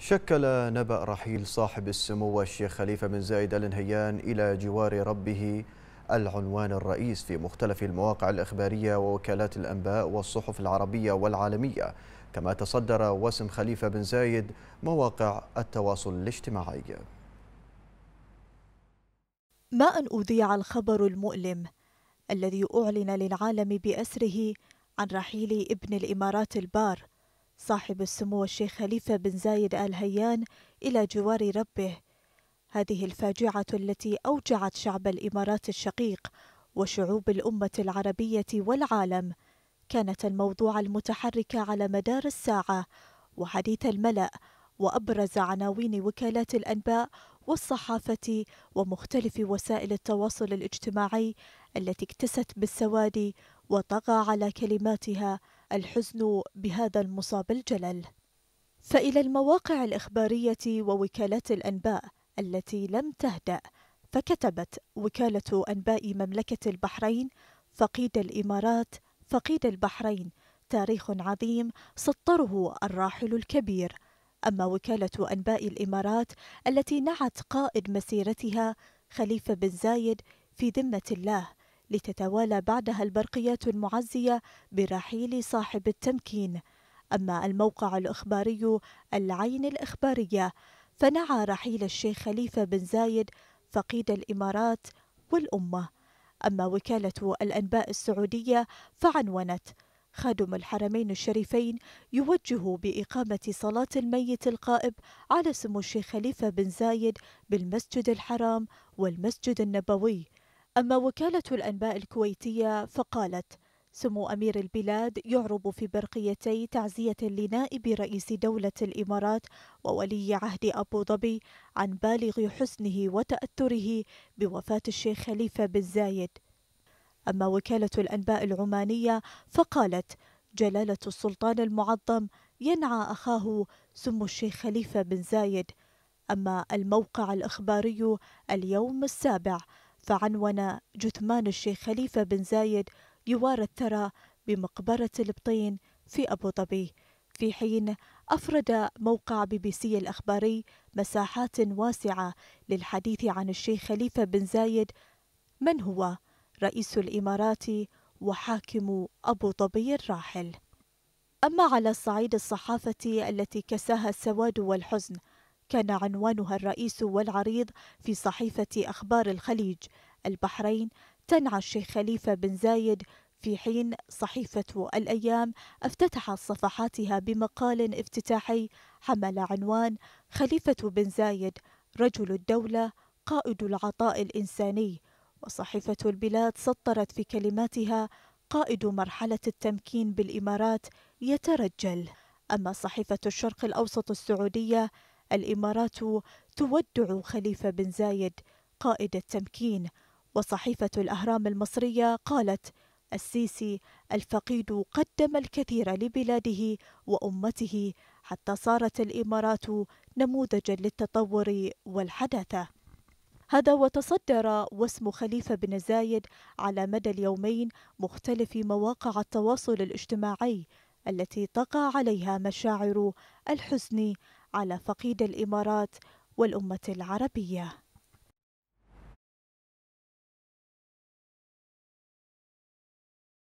شكل نبأ رحيل صاحب السمو الشيخ خليفة بن زايد آل نهيان إلى جوار ربه العنوان الرئيس في مختلف المواقع الإخبارية ووكالات الأنباء والصحف العربية والعالمية كما تصدر وسم خليفة بن زايد مواقع التواصل الاجتماعي ما أن أذيع الخبر المؤلم الذي أعلن للعالم بأسره عن رحيل ابن الإمارات البار صاحب السمو الشيخ خليفة بن زايد آل هيان إلى جوار ربه هذه الفاجعة التي أوجعت شعب الإمارات الشقيق وشعوب الأمة العربية والعالم كانت الموضوع المتحرك على مدار الساعة وحديث الملأ وأبرز عناوين وكالات الأنباء والصحافة ومختلف وسائل التواصل الاجتماعي التي اكتست بالسواد وطغى على كلماتها الحزن بهذا المصاب الجلل فإلى المواقع الإخبارية ووكالات الأنباء التي لم تهدأ فكتبت وكالة أنباء مملكة البحرين فقيد الإمارات فقيد البحرين تاريخ عظيم سطره الراحل الكبير أما وكالة أنباء الإمارات التي نعت قائد مسيرتها خليفة بن زايد في ذمة الله لتتوالى بعدها البرقيات المعزية برحيل صاحب التمكين أما الموقع الإخباري العين الإخبارية فنعى رحيل الشيخ خليفة بن زايد فقيد الإمارات والأمة أما وكالة الأنباء السعودية فعنونت خادم الحرمين الشريفين يوجه بإقامة صلاة الميت القائب على سمو الشيخ خليفة بن زايد بالمسجد الحرام والمسجد النبوي أما وكالة الأنباء الكويتية فقالت سمو أمير البلاد يعرب في برقيتي تعزية لنائب رئيس دولة الإمارات وولي عهد أبو ظبي عن بالغ حسنه وتأثره بوفاة الشيخ خليفة بن زايد أما وكالة الأنباء العمانية فقالت جلالة السلطان المعظم ينعى أخاه سمو الشيخ خليفة بن زايد أما الموقع الإخباري اليوم السابع فعنون جثمان الشيخ خليفة بن زايد يوارى الثرى بمقبرة البطين في أبو ظبي في حين أفرد موقع بي بي سي الأخباري مساحات واسعة للحديث عن الشيخ خليفة بن زايد من هو رئيس الإمارات وحاكم أبو ظبي الراحل أما على صعيد الصحافة التي كساها السواد والحزن كان عنوانها الرئيس والعريض في صحيفة أخبار الخليج البحرين تنعى الشيخ خليفة بن زايد في حين صحيفة الأيام افتتحت صفحاتها بمقال افتتاحي حمل عنوان خليفة بن زايد رجل الدولة قائد العطاء الإنساني وصحيفة البلاد سطرت في كلماتها قائد مرحلة التمكين بالإمارات يترجل أما صحيفة الشرق الأوسط السعودية الإمارات تودع خليفة بن زايد قائد التمكين وصحيفة الأهرام المصرية قالت السيسي الفقيد قدم الكثير لبلاده وأمته حتى صارت الإمارات نموذجا للتطور والحداثة هذا وتصدر واسم خليفة بن زايد على مدى اليومين مختلف مواقع التواصل الاجتماعي التي تقع عليها مشاعر الحزن على فقيد الامارات والامه العربيه